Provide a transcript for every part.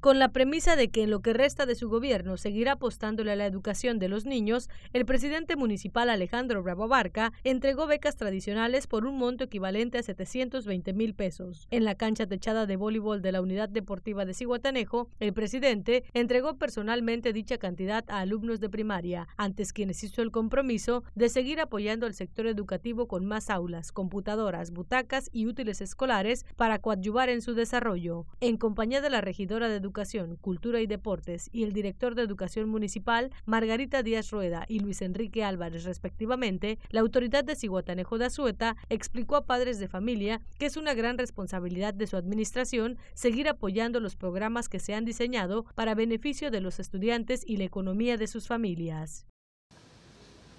Con la premisa de que en lo que resta de su gobierno seguirá apostándole a la educación de los niños, el presidente municipal Alejandro Bravo Barca entregó becas tradicionales por un monto equivalente a 720 mil pesos. En la cancha techada de voleibol de la Unidad Deportiva de Ciguatanejo, el presidente entregó personalmente dicha cantidad a alumnos de primaria, antes quienes hizo el compromiso de seguir apoyando al sector educativo con más aulas, computadoras, butacas y útiles escolares para coadyuvar en su desarrollo. En compañía de la regidora de Educación, Cultura y Deportes y el director de Educación Municipal, Margarita Díaz Rueda y Luis Enrique Álvarez, respectivamente, la autoridad de Ciguatanejo de Azueta explicó a padres de familia que es una gran responsabilidad de su administración seguir apoyando los programas que se han diseñado para beneficio de los estudiantes y la economía de sus familias.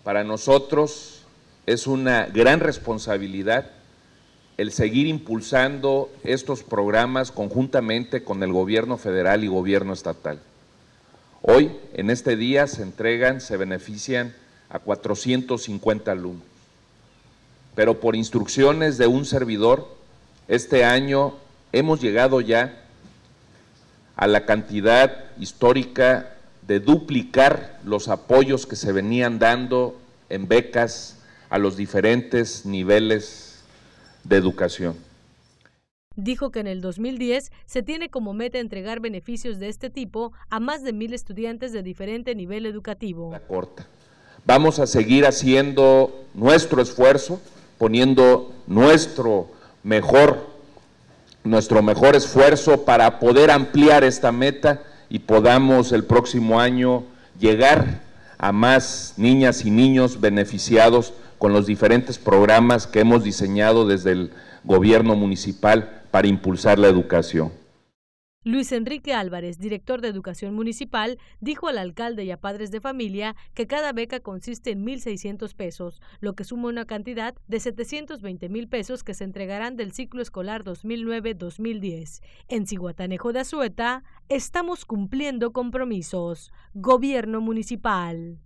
Para nosotros es una gran responsabilidad el seguir impulsando estos programas conjuntamente con el gobierno federal y gobierno estatal. Hoy, en este día, se entregan, se benefician a 450 alumnos. Pero por instrucciones de un servidor, este año hemos llegado ya a la cantidad histórica de duplicar los apoyos que se venían dando en becas a los diferentes niveles de educación. Dijo que en el 2010 se tiene como meta entregar beneficios de este tipo a más de mil estudiantes de diferente nivel educativo. corta. Vamos a seguir haciendo nuestro esfuerzo, poniendo nuestro mejor, nuestro mejor esfuerzo para poder ampliar esta meta y podamos el próximo año llegar a más niñas y niños beneficiados con los diferentes programas que hemos diseñado desde el gobierno municipal para impulsar la educación. Luis Enrique Álvarez, director de Educación Municipal, dijo al alcalde y a padres de familia que cada beca consiste en 1.600 pesos, lo que suma una cantidad de 720 mil pesos que se entregarán del ciclo escolar 2009-2010. En Ciguatanejo de Azueta, estamos cumpliendo compromisos. Gobierno Municipal.